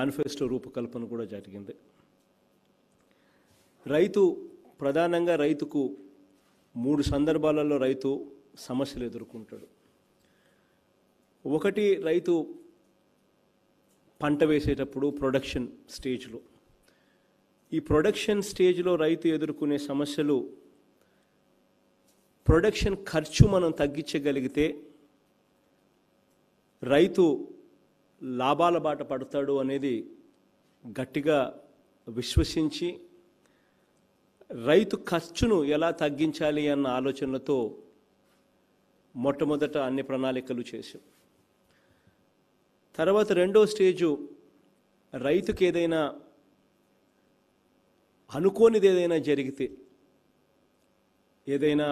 Manifesto రూపకల్పన కూడా జరిగింది రైతు ప్రధానంగా రైతుకు మూడు సందర్భాలలో రైతు సమస్యలు ఎదుర్కొంటాడు ఒకటి రైతు పంట వేసేటప్పుడు ప్రొడక్షన్ స్టేజ్లో ఈ ప్రొడక్షన్ స్టేజ్లో రైతు ఎదుర్కొనే సమస్యలు ప్రొడక్షన్ ఖర్చు మనం తగ్గించగలిగితే రైతు లాభాల బాట పడతాడు అనేది గట్టిగా విశ్వసించి రైతు ఖర్చును ఎలా తగ్గించాలి అన్న ఆలోచనలతో మొట్టమొదట అన్ని ప్రణాళికలు చేశాం తర్వాత రెండో స్టేజు రైతుకి ఏదైనా అనుకోనిది ఏదైనా జరిగితే ఏదైనా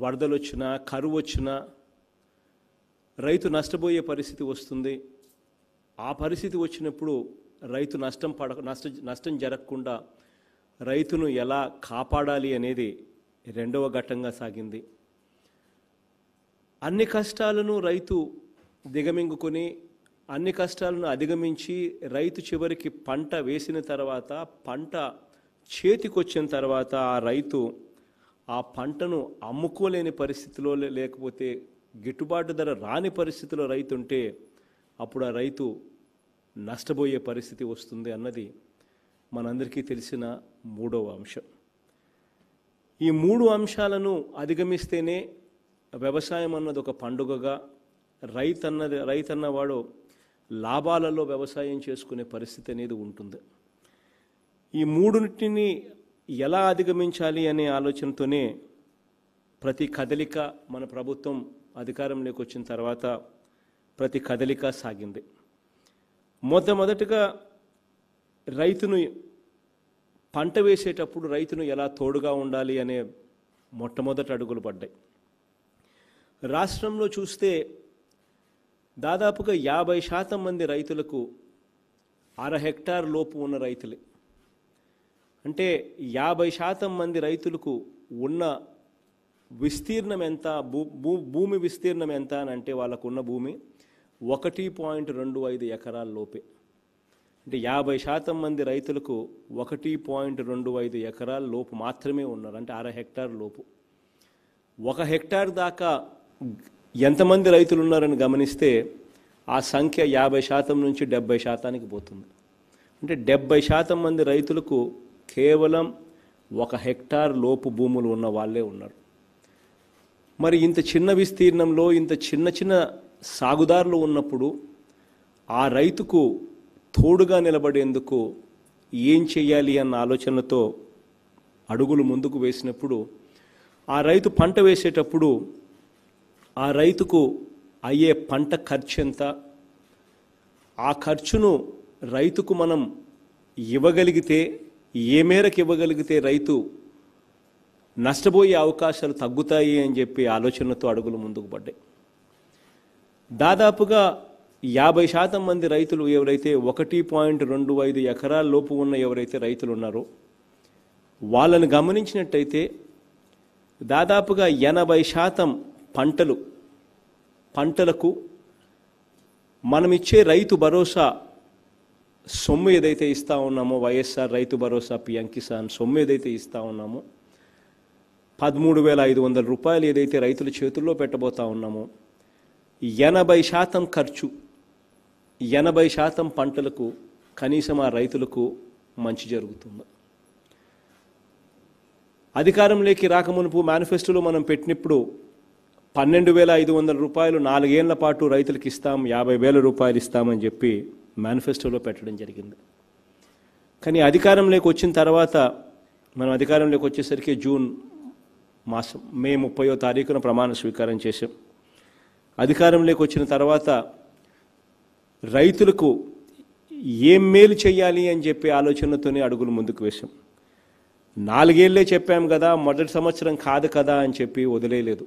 వరదలు వచ్చినా కరువు వచ్చినా రైతు నష్టపోయే పరిస్థితి వస్తుంది ఆ పరిస్థితి వచ్చినప్పుడు రైతు నష్టం పడ నష్ట నష్టం జరగకుండా రైతును ఎలా కాపాడాలి అనేది రెండవ ఘట్టంగా సాగింది అన్ని కష్టాలను రైతు దిగమింగుకొని అన్ని కష్టాలను అధిగమించి రైతు చివరికి పంట వేసిన తర్వాత పంట చేతికొచ్చిన తర్వాత ఆ రైతు ఆ పంటను అమ్ముకోలేని పరిస్థితిలో లేకపోతే గిట్టుబాటు ధర రాని పరిస్థితిలో రైతు ఉంటే అప్పుడు ఆ రైతు నష్టపోయే పరిస్థితి వస్తుంది అన్నది మనందరికీ తెలిసిన మూడవ అంశం ఈ మూడు అంశాలను అధిగమిస్తేనే వ్యవసాయం అన్నది ఒక పండుగగా రైతు అన్నది రైతు అన్నవాడు లాభాలలో వ్యవసాయం చేసుకునే పరిస్థితి అనేది ఉంటుంది ఈ మూడునిటిని ఎలా అధిగమించాలి అనే ఆలోచనతోనే ప్రతి కదలిక మన ప్రభుత్వం అధికారంలోకి వచ్చిన తర్వాత ప్రతి కదలిక సాగింది మొట్టమొదటిగా రైతును పంట వేసేటప్పుడు రైతును ఎలా తోడుగా ఉండాలి అనే మొట్టమొదటి అడుగులు పడ్డాయి రాష్ట్రంలో చూస్తే దాదాపుగా యాభై శాతం మంది రైతులకు అర హెక్టార్ లోపు ఉన్న రైతులే అంటే యాభై శాతం మంది రైతులకు ఉన్న విస్తీర్ణం ఎంత భూ భూ భూమి విస్తీర్ణం ఎంత అని అంటే వాళ్ళకు ఉన్న భూమి ఒకటి పాయింట్ రెండు ఐదు ఎకరాల లోపే అంటే యాభై శాతం మంది రైతులకు ఒకటి పాయింట్ రెండు ఐదు ఎకరాల లోపు మాత్రమే ఉన్నారు అంటే అర హెక్టార్ లోపు ఒక హెక్టార్ దాకా ఎంతమంది రైతులు ఉన్నారని గమనిస్తే ఆ సంఖ్య యాభై శాతం నుంచి డెబ్బై శాతానికి పోతుంది అంటే డెబ్బై శాతం మంది రైతులకు కేవలం ఒక హెక్టార్ లోపు భూములు ఉన్న వాళ్ళే ఉన్నారు మరి ఇంత చిన్న విస్తీర్ణంలో ఇంత చిన్న చిన్న సాగుదారులు ఉన్నప్పుడు ఆ రైతుకు తోడుగా నిలబడేందుకు ఏం చేయాలి అన్న ఆలోచనతో అడుగులు ముందుకు వేసినప్పుడు ఆ రైతు పంట వేసేటప్పుడు ఆ రైతుకు అయ్యే పంట ఖర్చు ఎంత ఆ ఖర్చును రైతుకు మనం ఇవ్వగలిగితే ఏ మేరకు ఇవ్వగలిగితే రైతు నష్టపోయే అవకాశాలు తగ్గుతాయి అని చెప్పి ఆలోచనలతో అడుగులు ముందుకు పడ్డాయి దాదాపుగా యాభై శాతం మంది రైతులు ఎవరైతే ఒకటి పాయింట్ రెండు ఐదు ఎకరాల లోపు ఉన్న ఎవరైతే రైతులు ఉన్నారో వాళ్ళని గమనించినట్టయితే దాదాపుగా ఎనభై శాతం పంటలు పంటలకు మనమిచ్చే రైతు భరోసా సొమ్ము ఏదైతే ఇస్తూ ఉన్నామో వైఎస్ఆర్ రైతు భరోసా పిఎం కిసాన్ సొమ్ము ఏదైతే ఇస్తూ ఉన్నామో పదమూడు వేల ఐదు వందల రూపాయలు ఏదైతే రైతుల చేతుల్లో పెట్టబోతా ఉన్నామో ఎనభై శాతం ఖర్చు ఎనభై శాతం పంటలకు కనీసం ఆ రైతులకు మంచి జరుగుతుంది అధికారంలోకి రాకమునుపు మేనిఫెస్టోలో మనం పెట్టినప్పుడు పన్నెండు వేల ఐదు వందల రూపాయలు నాలుగేళ్ల పాటు రైతులకు ఇస్తాం యాభై వేల రూపాయలు ఇస్తామని చెప్పి మేనిఫెస్టోలో పెట్టడం జరిగింది కానీ అధికారంలోకి వచ్చిన తర్వాత మనం అధికారంలోకి వచ్చేసరికి జూన్ మాసం మే ముప్పయో తారీఖున ప్రమాణ స్వీకారం చేశాం అధికారంలోకి వచ్చిన తర్వాత రైతులకు ఏం మేలు చేయాలి అని చెప్పి ఆలోచనతోనే అడుగులు ముందుకు వేశాం నాలుగేళ్లే చెప్పాం కదా మొదటి సంవత్సరం కాదు కదా అని చెప్పి వదిలేయలేదు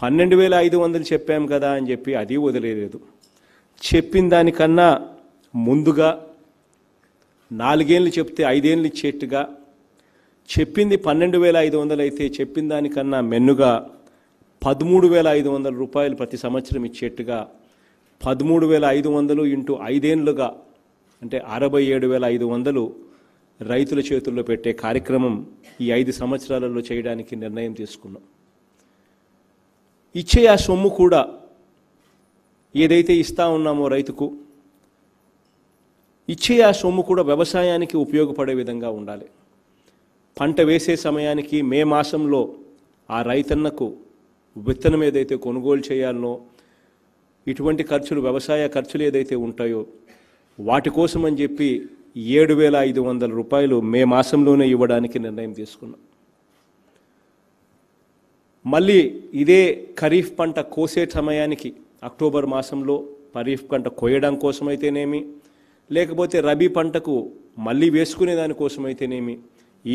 పన్నెండు వేల ఐదు వందలు చెప్పాం కదా అని చెప్పి అది వదిలేయలేదు చెప్పిన దానికన్నా ముందుగా నాలుగేళ్ళు చెప్తే ఐదేళ్ళు ఇచ్చేట్టుగా చెప్పింది పన్నెండు వేల ఐదు వందలు అయితే చెప్పిన దానికన్నా మెన్నుగా పదమూడు వేల ఐదు వందల రూపాయలు ప్రతి సంవత్సరం ఇచ్చేట్టుగా పదమూడు వేల ఐదు వందలు ఇంటూ ఐదేళ్ళుగా అంటే అరవై ఏడు వేల ఐదు వందలు రైతుల చేతుల్లో పెట్టే కార్యక్రమం ఈ ఐదు సంవత్సరాలలో చేయడానికి నిర్ణయం తీసుకున్నాం ఇచ్చే ఆ సొమ్ము కూడా ఏదైతే ఇస్తా ఉన్నామో రైతుకు ఇచ్చే ఆ సొమ్ము కూడా వ్యవసాయానికి ఉపయోగపడే విధంగా ఉండాలి పంట వేసే సమయానికి మే మాసంలో ఆ రైతన్నకు విత్తనం ఏదైతే కొనుగోలు చేయాలనో ఇటువంటి ఖర్చులు వ్యవసాయ ఖర్చులు ఏదైతే ఉంటాయో వాటి కోసం అని చెప్పి ఏడు వేల ఐదు వందల రూపాయలు మే మాసంలోనే ఇవ్వడానికి నిర్ణయం తీసుకున్నాం మళ్ళీ ఇదే ఖరీఫ్ పంట కోసే సమయానికి అక్టోబర్ మాసంలో ఖరీఫ్ పంట కోయడం కోసమైతేనేమి లేకపోతే రబీ పంటకు మళ్ళీ వేసుకునే దానికోసమైతేనేమి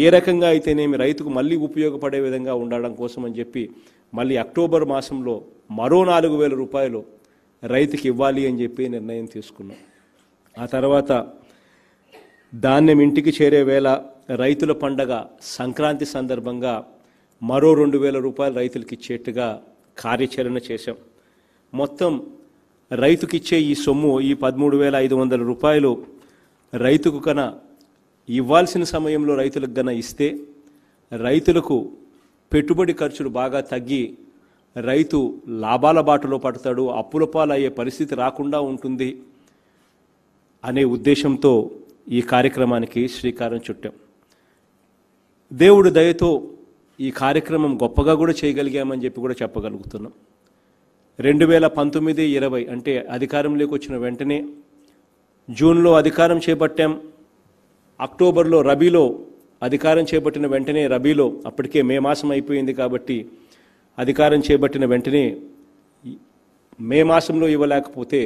ఏ రకంగా అయితేనేమి రైతుకు మళ్ళీ ఉపయోగపడే విధంగా ఉండడం కోసం అని చెప్పి మళ్ళీ అక్టోబర్ మాసంలో మరో నాలుగు వేల రూపాయలు రైతుకి ఇవ్వాలి అని చెప్పి నిర్ణయం తీసుకున్నాం ఆ తర్వాత ధాన్యం ఇంటికి చేరే వేళ రైతుల పండగ సంక్రాంతి సందర్భంగా మరో రెండు వేల రూపాయలు రైతులకి ఇచ్చేట్టుగా కార్యాచరణ చేశాం మొత్తం రైతుకిచ్చే ఈ సొమ్ము ఈ పదమూడు వేల ఐదు వందల రూపాయలు రైతుకు కన ఇవ్వాల్సిన సమయంలో రైతులకు గన ఇస్తే రైతులకు పెట్టుబడి ఖర్చులు బాగా తగ్గి రైతు లాభాల బాటలో పడతాడు అప్పుల పాలయ్యే పరిస్థితి రాకుండా ఉంటుంది అనే ఉద్దేశంతో ఈ కార్యక్రమానికి శ్రీకారం చుట్టాం దేవుడు దయతో ఈ కార్యక్రమం గొప్పగా కూడా చేయగలిగామని చెప్పి కూడా చెప్పగలుగుతున్నాం రెండు వేల పంతొమ్మిది ఇరవై అంటే అధికారంలోకి వచ్చిన వెంటనే జూన్లో అధికారం చేపట్టాం అక్టోబర్లో రబీలో అధికారం చేపట్టిన వెంటనే రబీలో అప్పటికే మే మాసం అయిపోయింది కాబట్టి అధికారం చేపట్టిన వెంటనే మే మాసంలో ఇవ్వలేకపోతే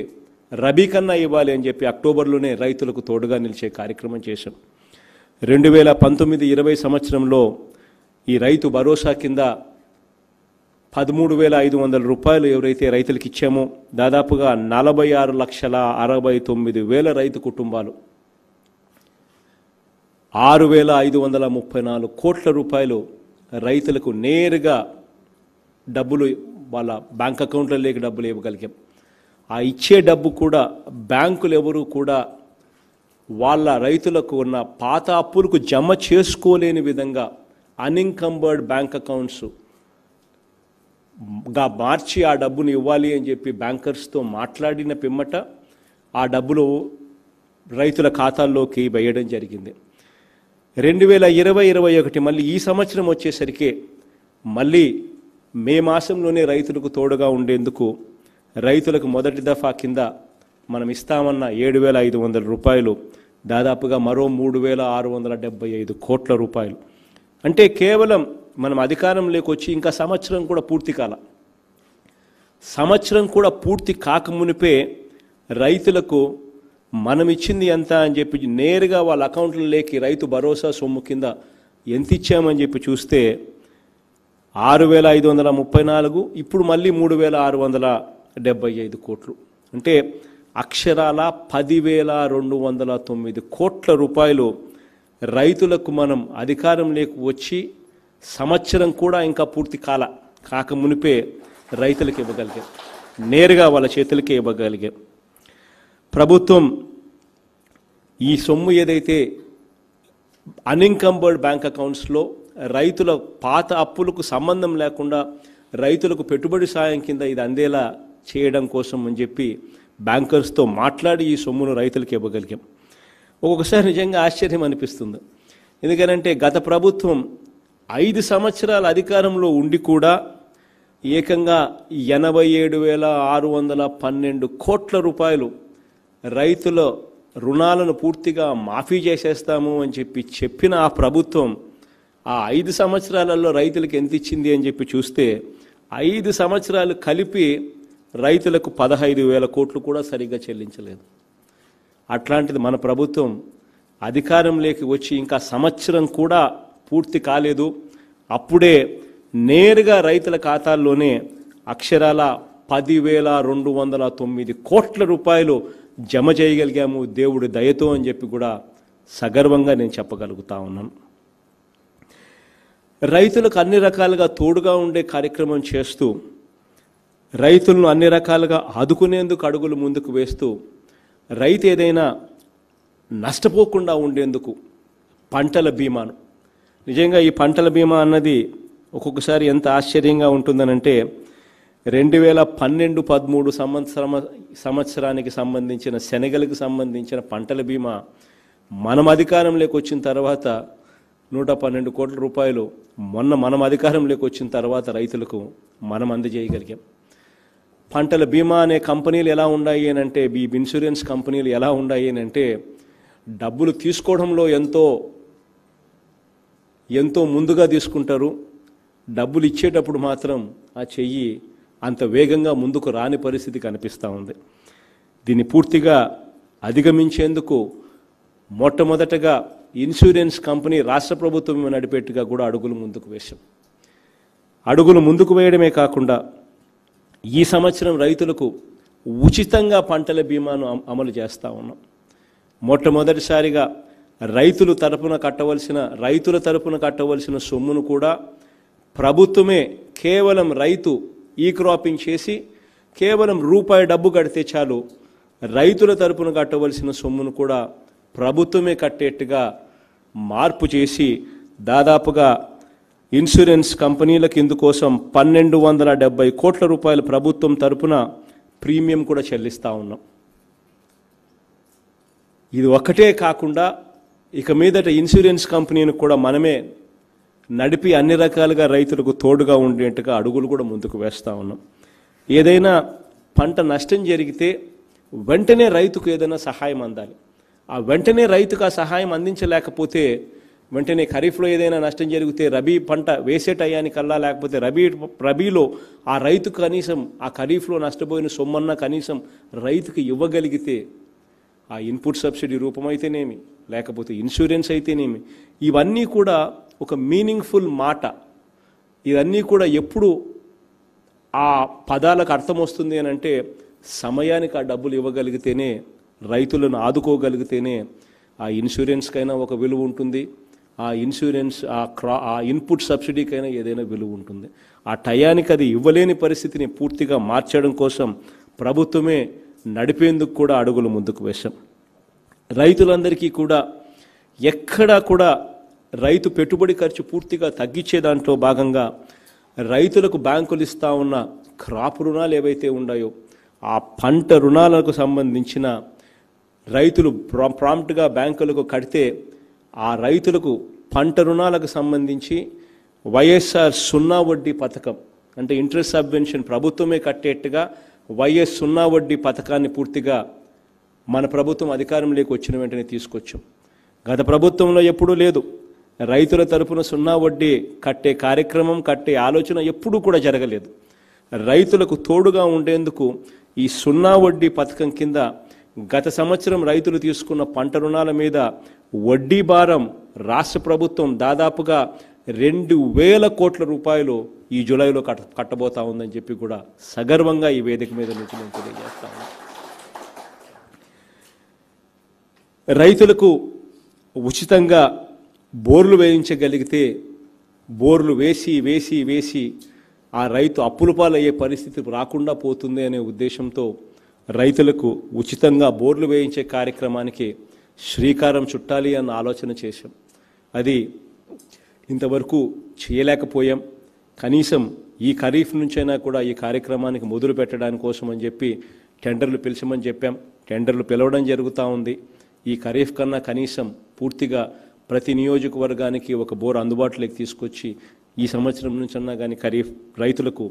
రబీ కన్నా ఇవ్వాలి అని చెప్పి అక్టోబర్లోనే రైతులకు తోడుగా నిలిచే కార్యక్రమం చేశాం రెండు వేల పంతొమ్మిది ఇరవై సంవత్సరంలో ఈ రైతు భరోసా కింద పదమూడు వేల ఐదు వందల రూపాయలు ఎవరైతే రైతులకు ఇచ్చామో దాదాపుగా నలభై ఆరు లక్షల అరవై తొమ్మిది వేల రైతు కుటుంబాలు ఆరు వేల ఐదు వందల ముప్పై నాలుగు కోట్ల రూపాయలు రైతులకు నేరుగా డబ్బులు వాళ్ళ బ్యాంక్ అకౌంట్లో లేక డబ్బులు ఇవ్వగలిగాం ఆ ఇచ్చే డబ్బు కూడా బ్యాంకులు ఎవరు కూడా వాళ్ళ రైతులకు ఉన్న పాత అప్పులకు జమ చేసుకోలేని విధంగా అన్ఇన్కంబర్డ్ బ్యాంక్ అకౌంట్స్ గా మార్చి ఆ డబ్బును ఇవ్వాలి అని చెప్పి బ్యాంకర్స్తో మాట్లాడిన పిమ్మట ఆ డబ్బులు రైతుల ఖాతాల్లోకి వేయడం జరిగింది రెండు వేల ఇరవై ఇరవై ఒకటి మళ్ళీ ఈ సంవత్సరం వచ్చేసరికి మళ్ళీ మే మాసంలోనే రైతులకు తోడుగా ఉండేందుకు రైతులకు మొదటి దఫా కింద మనం ఇస్తామన్న ఏడు వేల ఐదు వందల రూపాయలు దాదాపుగా మరో మూడు వేల ఆరు వందల డెబ్బై ఐదు కోట్ల రూపాయలు అంటే కేవలం మనం అధికారం వచ్చి ఇంకా సంవత్సరం కూడా పూర్తి కాల సంవత్సరం కూడా పూర్తి కాకమునిపే రైతులకు మనం ఇచ్చింది ఎంత అని చెప్పి నేరుగా వాళ్ళ లేకి రైతు భరోసా సొమ్ము కింద ఎంత ఇచ్చామని చెప్పి చూస్తే ఆరు వేల ఐదు వందల ముప్పై నాలుగు ఇప్పుడు మళ్ళీ మూడు వేల ఆరు వందల డెబ్బై ఐదు కోట్లు అంటే అక్షరాల పదివేల రెండు వందల తొమ్మిది కోట్ల రూపాయలు రైతులకు మనం అధికారం లేక వచ్చి సంవత్సరం కూడా ఇంకా పూర్తి కాల కాక మునిపే రైతులకు ఇవ్వగలిగాం నేరుగా వాళ్ళ చేతులకే ఇవ్వగలిగాం ప్రభుత్వం ఈ సొమ్ము ఏదైతే అన్ఇన్కంబర్డ్ బ్యాంక్ అకౌంట్స్లో రైతుల పాత అప్పులకు సంబంధం లేకుండా రైతులకు పెట్టుబడి సాయం కింద ఇది అందేలా చేయడం కోసం అని చెప్పి బ్యాంకర్స్తో మాట్లాడి ఈ సొమ్మును రైతులకు ఇవ్వగలిగాం ఒక్కొక్కసారి నిజంగా ఆశ్చర్యం అనిపిస్తుంది ఎందుకనంటే గత ప్రభుత్వం ఐదు సంవత్సరాల అధికారంలో ఉండి కూడా ఏకంగా ఎనభై ఏడు వేల ఆరు వందల పన్నెండు కోట్ల రూపాయలు రైతుల రుణాలను పూర్తిగా మాఫీ చేసేస్తాము అని చెప్పి చెప్పిన ఆ ప్రభుత్వం ఆ ఐదు సంవత్సరాలలో రైతులకు ఎంత ఇచ్చింది అని చెప్పి చూస్తే ఐదు సంవత్సరాలు కలిపి రైతులకు పదహైదు వేల కోట్లు కూడా సరిగ్గా చెల్లించలేదు అట్లాంటిది మన ప్రభుత్వం అధికారంలోకి వచ్చి ఇంకా సంవత్సరం కూడా పూర్తి కాలేదు అప్పుడే నేరుగా రైతుల ఖాతాల్లోనే అక్షరాల పదివేల రెండు వందల తొమ్మిది కోట్ల రూపాయలు జమ చేయగలిగాము దేవుడి దయతో అని చెప్పి కూడా సగర్వంగా నేను చెప్పగలుగుతా ఉన్నాను రైతులకు అన్ని రకాలుగా తోడుగా ఉండే కార్యక్రమం చేస్తూ రైతులను అన్ని రకాలుగా ఆదుకునేందుకు అడుగులు ముందుకు వేస్తూ రైతు ఏదైనా నష్టపోకుండా ఉండేందుకు పంటల బీమాను నిజంగా ఈ పంటల బీమా అన్నది ఒక్కొక్కసారి ఎంత ఆశ్చర్యంగా ఉంటుందనంటే రెండు వేల పన్నెండు పదమూడు సంవత్సరం సంవత్సరానికి సంబంధించిన శనగలకు సంబంధించిన పంటల బీమా మనం అధికారంలోకి వచ్చిన తర్వాత నూట పన్నెండు కోట్ల రూపాయలు మొన్న మనం అధికారంలోకి వచ్చిన తర్వాత రైతులకు మనం అందజేయగలిగాం పంటల బీమా అనే కంపెనీలు ఎలా ఉన్నాయి అంటే ఈ ఇన్సూరెన్స్ కంపెనీలు ఎలా ఉన్నాయి అంటే డబ్బులు తీసుకోవడంలో ఎంతో ఎంతో ముందుగా తీసుకుంటారు డబ్బులు ఇచ్చేటప్పుడు మాత్రం ఆ చెయ్యి అంత వేగంగా ముందుకు రాని పరిస్థితి కనిపిస్తూ ఉంది దీన్ని పూర్తిగా అధిగమించేందుకు మొట్టమొదటగా ఇన్సూరెన్స్ కంపెనీ రాష్ట్ర ప్రభుత్వం నడిపేట్టుగా కూడా అడుగులు ముందుకు వేశాం అడుగులు ముందుకు వేయడమే కాకుండా ఈ సంవత్సరం రైతులకు ఉచితంగా పంటల బీమాను అమలు చేస్తూ ఉన్నాం మొట్టమొదటిసారిగా రైతులు తరపున కట్టవలసిన రైతుల తరపున కట్టవలసిన సొమ్మును కూడా ప్రభుత్వమే కేవలం రైతు ఈ క్రాపింగ్ చేసి కేవలం రూపాయి డబ్బు కడితే చాలు రైతుల తరపున కట్టవలసిన సొమ్మును కూడా ప్రభుత్వమే కట్టేట్టుగా మార్పు చేసి దాదాపుగా ఇన్సూరెన్స్ కంపెనీలకు ఇందుకోసం పన్నెండు వందల డెబ్బై కోట్ల రూపాయల ప్రభుత్వం తరపున ప్రీమియం కూడా చెల్లిస్తూ ఉన్నాం ఇది ఒకటే కాకుండా ఇక మీదట ఇన్సూరెన్స్ కంపెనీని కూడా మనమే నడిపి అన్ని రకాలుగా రైతులకు తోడుగా ఉండేట్టుగా అడుగులు కూడా ముందుకు వేస్తూ ఉన్నాం ఏదైనా పంట నష్టం జరిగితే వెంటనే రైతుకు ఏదైనా సహాయం అందాలి ఆ వెంటనే రైతుకు ఆ సహాయం అందించలేకపోతే వెంటనే ఖరీఫ్లో ఏదైనా నష్టం జరిగితే రబీ పంట వేసే టయానికల్లా లేకపోతే రబీ రబీలో ఆ రైతు కనీసం ఆ ఖరీఫ్లో నష్టపోయిన సొమ్మన్న కనీసం రైతుకు ఇవ్వగలిగితే ఆ ఇన్పుట్ సబ్సిడీ రూపమైతేనేమి లేకపోతే ఇన్సూరెన్స్ అయితేనేమి ఇవన్నీ కూడా ఒక మీనింగ్ఫుల్ మాట ఇవన్నీ కూడా ఎప్పుడు ఆ పదాలకు అర్థం వస్తుంది అని అంటే సమయానికి ఆ డబ్బులు ఇవ్వగలిగితేనే రైతులను ఆదుకోగలిగితేనే ఆ ఇన్సూరెన్స్కైనా ఒక విలువ ఉంటుంది ఆ ఇన్సూరెన్స్ ఆ క్రా ఆ ఇన్పుట్ సబ్సిడీకైనా ఏదైనా విలువ ఉంటుంది ఆ టయానికి అది ఇవ్వలేని పరిస్థితిని పూర్తిగా మార్చడం కోసం ప్రభుత్వమే నడిపేందుకు కూడా అడుగులు ముందుకు వేశాం రైతులందరికీ కూడా ఎక్కడా కూడా రైతు పెట్టుబడి ఖర్చు పూర్తిగా తగ్గించే దాంట్లో భాగంగా రైతులకు బ్యాంకులు ఇస్తూ ఉన్న క్రాప్ రుణాలు ఏవైతే ఉన్నాయో ఆ పంట రుణాలకు సంబంధించిన రైతులు ప్రాంప్ట్గా బ్యాంకులకు కడితే ఆ రైతులకు పంట రుణాలకు సంబంధించి వైఎస్ఆర్ సున్నా వడ్డీ పథకం అంటే ఇంట్రెస్ట్ సబ్వెన్షన్ ప్రభుత్వమే కట్టేట్టుగా వైఎస్ సున్నా వడ్డీ పథకాన్ని పూర్తిగా మన ప్రభుత్వం అధికారంలోకి వచ్చిన వెంటనే తీసుకొచ్చాం గత ప్రభుత్వంలో ఎప్పుడూ లేదు రైతుల తరపున సున్నా వడ్డీ కట్టే కార్యక్రమం కట్టే ఆలోచన ఎప్పుడూ కూడా జరగలేదు రైతులకు తోడుగా ఉండేందుకు ఈ సున్నా వడ్డీ పథకం కింద గత సంవత్సరం రైతులు తీసుకున్న పంట రుణాల మీద వడ్డీ భారం రాష్ట్ర ప్రభుత్వం దాదాపుగా రెండు వేల కోట్ల రూపాయలు ఈ జూలైలో కట్ట కట్టబోతా ఉందని చెప్పి కూడా సగర్వంగా ఈ వేదిక మీద నుంచి నేను తెలియజేస్తా రైతులకు ఉచితంగా బోర్లు వేయించగలిగితే బోర్లు వేసి వేసి వేసి ఆ రైతు పాలయ్యే పరిస్థితి రాకుండా పోతుంది అనే ఉద్దేశంతో రైతులకు ఉచితంగా బోర్లు వేయించే కార్యక్రమానికి శ్రీకారం చుట్టాలి అన్న ఆలోచన చేశాం అది ఇంతవరకు చేయలేకపోయాం కనీసం ఈ ఖరీఫ్ నుంచైనా కూడా ఈ కార్యక్రమానికి మొదలు పెట్టడానికి కోసం అని చెప్పి టెండర్లు పిలిచమని చెప్పాం టెండర్లు పిలవడం జరుగుతూ ఉంది ఈ ఖరీఫ్ కన్నా కనీసం పూర్తిగా ప్రతి నియోజకవర్గానికి ఒక బోర్ అందుబాటులోకి తీసుకొచ్చి ఈ సంవత్సరం నుంచన్నా కానీ ఖరీఫ్ రైతులకు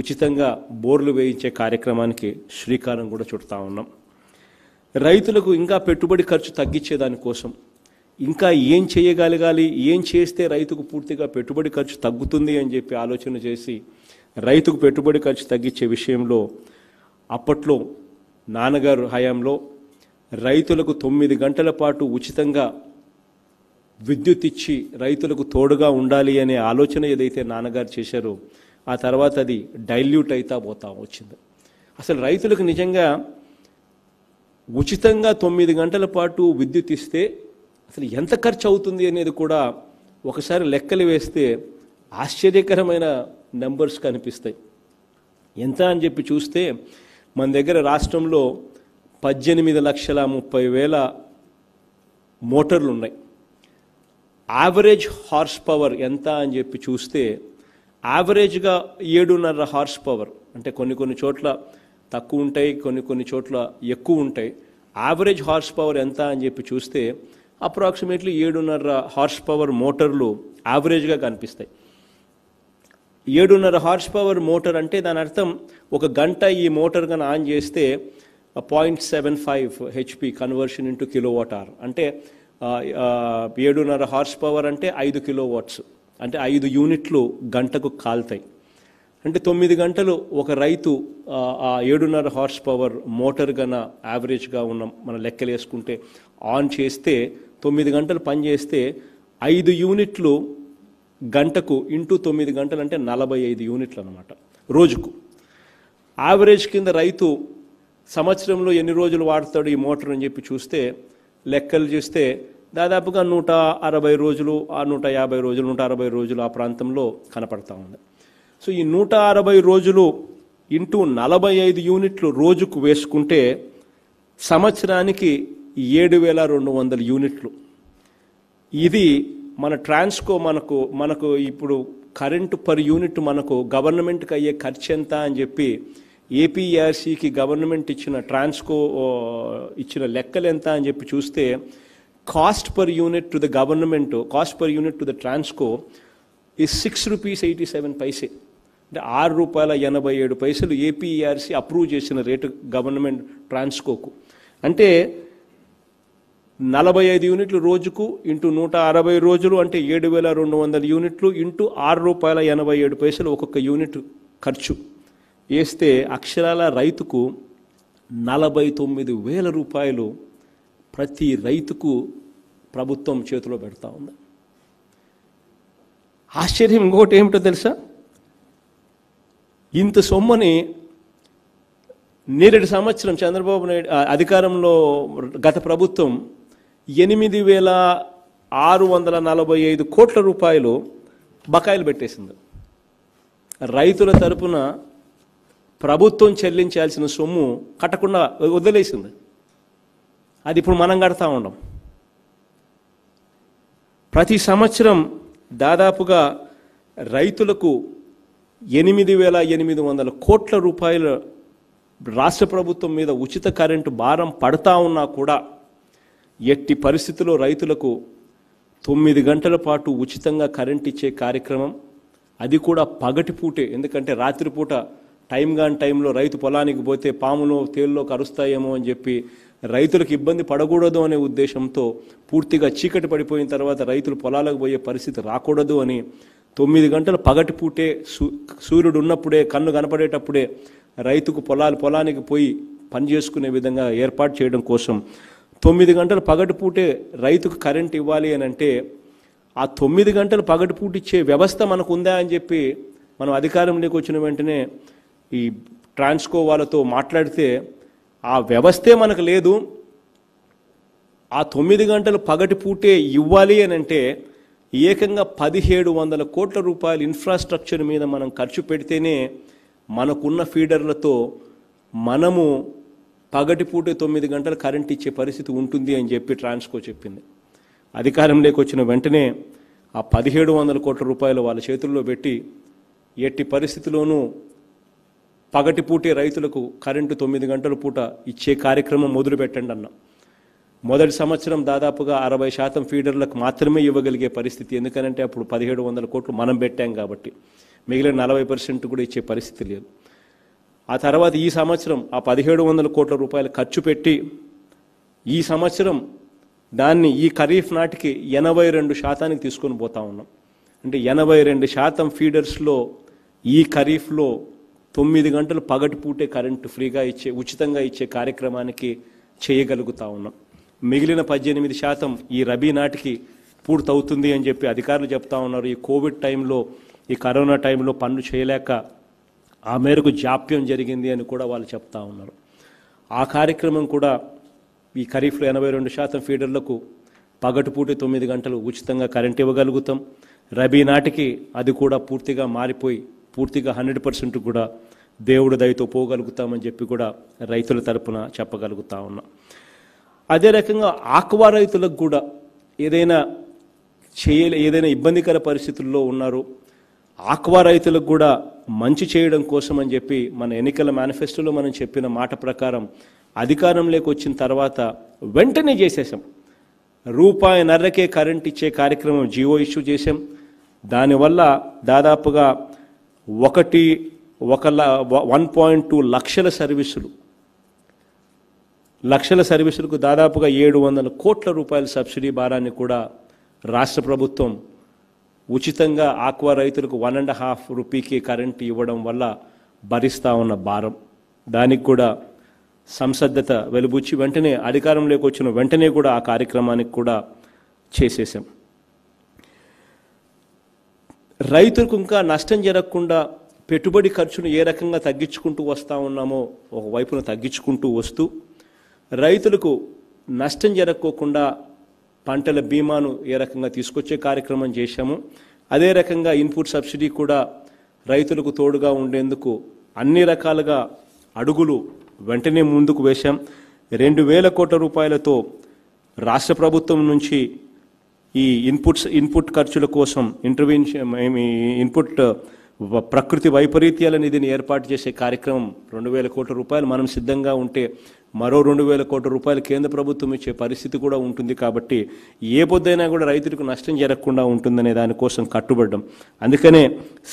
ఉచితంగా బోర్లు వేయించే కార్యక్రమానికి శ్రీకారం కూడా చుడతా ఉన్నాం రైతులకు ఇంకా పెట్టుబడి ఖర్చు తగ్గించేదానికోసం ఇంకా ఏం చేయగలగాలి ఏం చేస్తే రైతుకు పూర్తిగా పెట్టుబడి ఖర్చు తగ్గుతుంది అని చెప్పి ఆలోచన చేసి రైతుకు పెట్టుబడి ఖర్చు తగ్గించే విషయంలో అప్పట్లో నాన్నగారు హయాంలో రైతులకు తొమ్మిది గంటల పాటు ఉచితంగా విద్యుత్ ఇచ్చి రైతులకు తోడుగా ఉండాలి అనే ఆలోచన ఏదైతే నాన్నగారు చేశారో ఆ తర్వాత అది డైల్యూట్ అవుతా పోతా వచ్చింది అసలు రైతులకు నిజంగా ఉచితంగా తొమ్మిది గంటల పాటు విద్యుత్ ఇస్తే అసలు ఎంత ఖర్చు అవుతుంది అనేది కూడా ఒకసారి లెక్కలు వేస్తే ఆశ్చర్యకరమైన నెంబర్స్ కనిపిస్తాయి ఎంత అని చెప్పి చూస్తే మన దగ్గర రాష్ట్రంలో పద్దెనిమిది లక్షల ముప్పై వేల మోటార్లు ఉన్నాయి యావరేజ్ హార్స్ పవర్ ఎంత అని చెప్పి చూస్తే యావరేజ్గా ఏడున్నర హార్స్ పవర్ అంటే కొన్ని కొన్ని చోట్ల తక్కువ ఉంటాయి కొన్ని కొన్ని చోట్ల ఎక్కువ ఉంటాయి యావరేజ్ హార్స్ పవర్ ఎంత అని చెప్పి చూస్తే అప్రాక్సిమేట్లీ ఏడున్నర హార్స్ పవర్ మోటార్లు యావరేజ్గా కనిపిస్తాయి ఏడున్నర హార్స్ పవర్ మోటార్ అంటే దాని అర్థం ఒక గంట ఈ మోటార్ కానీ ఆన్ చేస్తే point seven five HP conversion into kilowatt or అంటే ఏడున్నర హార్స్ పవర్ అంటే ఐదు కిలోవాట్స్ అంటే ఐదు యూనిట్లు గంటకు కాల్తాయి అంటే తొమ్మిది గంటలు ఒక రైతు ఆ ఏడున్నర హార్స్ పవర్ మోటార్ గన యావరేజ్గా ఉన్న మన లెక్కలు వేసుకుంటే ఆన్ చేస్తే తొమ్మిది గంటలు పనిచేస్తే ఐదు యూనిట్లు గంటకు ఇంటూ తొమ్మిది గంటలు అంటే నలభై ఐదు యూనిట్లు అనమాట రోజుకు యావరేజ్ కింద రైతు సంవత్సరంలో ఎన్ని రోజులు వాడతాడు ఈ మోటార్ అని చెప్పి చూస్తే లెక్కలు చూస్తే దాదాపుగా నూట అరవై రోజులు ఆ నూట యాభై రోజులు నూట అరవై రోజులు ఆ ప్రాంతంలో కనపడతా ఉంది సో ఈ నూట అరవై రోజులు ఇంటూ నలభై ఐదు యూనిట్లు రోజుకు వేసుకుంటే సంవత్సరానికి ఏడు వేల రెండు వందల యూనిట్లు ఇది మన ట్రాన్స్కో మనకు మనకు ఇప్పుడు కరెంటు పర్ యూనిట్ మనకు గవర్నమెంట్కి అయ్యే ఖర్చు ఎంత అని చెప్పి ఏపీఆర్సీకి గవర్నమెంట్ ఇచ్చిన ట్రాన్స్కో ఇచ్చిన లెక్కలు ఎంత అని చెప్పి చూస్తే cost per unit to the government cost per unit to the Transco ఈ six rupees eighty seven paise అంటే ఆరు రూపాయల ఎనభై ఏడు పైసలు ఏపీఆర్సీ అప్రూవ్ చేసిన రేటు గవర్నమెంట్ ట్రాన్స్కోకు అంటే నలభై ఐదు యూనిట్లు రోజుకు ఇంటూ నూట అరవై రోజులు అంటే ఏడు వేల రెండు వందల యూనిట్లు ఇంటూ ఆరు రూపాయల ఎనభై ఏడు పైసలు ఒక్కొక్క యూనిట్ ఖర్చు వేస్తే అక్షరాల రైతుకు నలభై తొమ్మిది వేల రూపాయలు ప్రతి రైతుకు ప్రభుత్వం చేతిలో పెడతా ఉంది ఆశ్చర్యం ఇంకోటి ఏమిటో తెలుసా ఇంత సొమ్మని నేరేడు సంవత్సరం చంద్రబాబు నాయుడు అధికారంలో గత ప్రభుత్వం ఎనిమిది వేల ఆరు వందల నలభై ఐదు కోట్ల రూపాయలు బకాయిలు పెట్టేసింది రైతుల తరపున ప్రభుత్వం చెల్లించాల్సిన సొమ్ము కట్టకుండా వదిలేసింది అది ఇప్పుడు మనం కడతా ఉండం ప్రతి సంవత్సరం దాదాపుగా రైతులకు ఎనిమిది వేల ఎనిమిది వందల కోట్ల రూపాయల రాష్ట్ర ప్రభుత్వం మీద ఉచిత కరెంటు భారం పడతా ఉన్నా కూడా ఎట్టి పరిస్థితుల్లో రైతులకు తొమ్మిది గంటల పాటు ఉచితంగా కరెంట్ ఇచ్చే కార్యక్రమం అది కూడా పగటిపూటే ఎందుకంటే రాత్రిపూట టైం కాని టైంలో రైతు పొలానికి పోతే పాములు తేల్లో కరుస్తాయేమో అని చెప్పి రైతులకు ఇబ్బంది పడకూడదు అనే ఉద్దేశంతో పూర్తిగా చీకటి పడిపోయిన తర్వాత రైతులు పొలాలకు పోయే పరిస్థితి రాకూడదు అని తొమ్మిది గంటలు పగటి పూటే సూర్యుడు ఉన్నప్పుడే కన్ను కనపడేటప్పుడే రైతుకు పొలాలు పొలానికి పోయి పని చేసుకునే విధంగా ఏర్పాటు చేయడం కోసం తొమ్మిది గంటలు పగటి పూటే రైతుకు కరెంట్ ఇవ్వాలి అని అంటే ఆ తొమ్మిది గంటలు పూట ఇచ్చే వ్యవస్థ మనకు ఉందా అని చెప్పి మనం అధికారంలోకి వచ్చిన వెంటనే ఈ ట్రాన్స్కో వాళ్ళతో మాట్లాడితే ఆ వ్యవస్థే మనకు లేదు ఆ తొమ్మిది గంటలు పగటి పూటే ఇవ్వాలి అని అంటే ఏకంగా పదిహేడు వందల కోట్ల రూపాయలు ఇన్ఫ్రాస్ట్రక్చర్ మీద మనం ఖర్చు పెడితేనే మనకున్న ఫీడర్లతో మనము పగటి పూటే తొమ్మిది గంటలు కరెంట్ ఇచ్చే పరిస్థితి ఉంటుంది అని చెప్పి ట్రాన్స్కో చెప్పింది అధికారంలోకి వచ్చిన వెంటనే ఆ పదిహేడు వందల కోట్ల రూపాయలు వాళ్ళ చేతుల్లో పెట్టి ఎట్టి పరిస్థితిలోనూ పగటిపూటే రైతులకు కరెంటు తొమ్మిది గంటల పూట ఇచ్చే కార్యక్రమం మొదలు పెట్టండి అన్నాం మొదటి సంవత్సరం దాదాపుగా అరవై శాతం ఫీడర్లకు మాత్రమే ఇవ్వగలిగే పరిస్థితి ఎందుకనంటే అప్పుడు పదిహేడు వందల కోట్లు మనం పెట్టాం కాబట్టి మిగిలిన నలభై పర్సెంట్ కూడా ఇచ్చే పరిస్థితి లేదు ఆ తర్వాత ఈ సంవత్సరం ఆ పదిహేడు వందల కోట్ల రూపాయలు ఖర్చు పెట్టి ఈ సంవత్సరం దాన్ని ఈ ఖరీఫ్ నాటికి ఎనభై రెండు శాతానికి తీసుకొని పోతా ఉన్నాం అంటే ఎనభై రెండు శాతం ఫీడర్స్లో ఈ ఖరీఫ్లో తొమ్మిది గంటలు పూటే కరెంటు ఫ్రీగా ఇచ్చే ఉచితంగా ఇచ్చే కార్యక్రమానికి చేయగలుగుతా ఉన్నాం మిగిలిన పద్దెనిమిది శాతం ఈ రబీ నాటికి పూర్తవుతుంది అని చెప్పి అధికారులు చెప్తా ఉన్నారు ఈ కోవిడ్ టైంలో ఈ కరోనా టైంలో పనులు చేయలేక ఆ మేరకు జాప్యం జరిగింది అని కూడా వాళ్ళు చెప్తా ఉన్నారు ఆ కార్యక్రమం కూడా ఈ ఖరీఫ్లో ఎనభై రెండు శాతం ఫీడర్లకు పగటిపూటి తొమ్మిది గంటలు ఉచితంగా కరెంట్ ఇవ్వగలుగుతాం రబీ నాటికి అది కూడా పూర్తిగా మారిపోయి పూర్తిగా హండ్రెడ్ పర్సెంట్ కూడా దేవుడు దయతో పోగలుగుతామని చెప్పి కూడా రైతుల తరపున చెప్పగలుగుతా ఉన్నాం అదే రకంగా ఆక్వా రైతులకు కూడా ఏదైనా చేయలే ఏదైనా ఇబ్బందికర పరిస్థితుల్లో ఉన్నారు ఆక్వా రైతులకు కూడా మంచి చేయడం కోసం అని చెప్పి మన ఎన్నికల మేనిఫెస్టోలో మనం చెప్పిన మాట ప్రకారం అధికారంలోకి వచ్చిన తర్వాత వెంటనే చేసేసాం రూపాయి నర్రకే కరెంట్ ఇచ్చే కార్యక్రమం జీవో ఇష్యూ చేసాం దానివల్ల దాదాపుగా ఒకటి ఒక వన్ పాయింట్ టూ లక్షల సర్వీసులు లక్షల సర్వీసులకు దాదాపుగా ఏడు వందల కోట్ల రూపాయల సబ్సిడీ భారాన్ని కూడా రాష్ట్ర ప్రభుత్వం ఉచితంగా ఆక్వా రైతులకు వన్ అండ్ హాఫ్ రూపీకి కరెంటు ఇవ్వడం వల్ల భరిస్తా ఉన్న భారం దానికి కూడా సంసద్ధత వెలుబుచ్చి వెంటనే అధికారంలోకి వచ్చిన వెంటనే కూడా ఆ కార్యక్రమానికి కూడా చేసేసాం రైతులకు ఇంకా నష్టం జరగకుండా పెట్టుబడి ఖర్చును ఏ రకంగా తగ్గించుకుంటూ వస్తూ ఉన్నామో ఒకవైపున తగ్గించుకుంటూ వస్తూ రైతులకు నష్టం జరగకోకుండా పంటల బీమాను ఏ రకంగా తీసుకొచ్చే కార్యక్రమం చేశాము అదే రకంగా ఇన్పుట్ సబ్సిడీ కూడా రైతులకు తోడుగా ఉండేందుకు అన్ని రకాలుగా అడుగులు వెంటనే ముందుకు వేశాం రెండు వేల కోట్ల రూపాయలతో రాష్ట్ర ప్రభుత్వం నుంచి ఈ ఇన్పుట్స్ ఇన్పుట్ ఖర్చుల కోసం ఇంటర్వెన్షన్ uh, ఇన్పుట్ ప్రకృతి వైపరీత్యాల నిధిని ఏర్పాటు చేసే కార్యక్రమం రెండు వేల కోట్ల రూపాయలు మనం సిద్ధంగా ఉంటే మరో రెండు వేల కోట్ల రూపాయలు కేంద్ర ప్రభుత్వం ఇచ్చే పరిస్థితి కూడా ఉంటుంది కాబట్టి ఏ పొద్దైనా కూడా రైతులకు నష్టం జరగకుండా ఉంటుందనే దానికోసం కట్టుబడడం అందుకనే